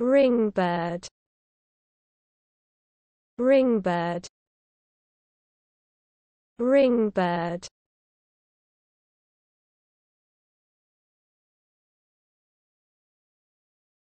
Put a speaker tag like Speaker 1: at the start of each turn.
Speaker 1: Ringbird Ringbird Ringbird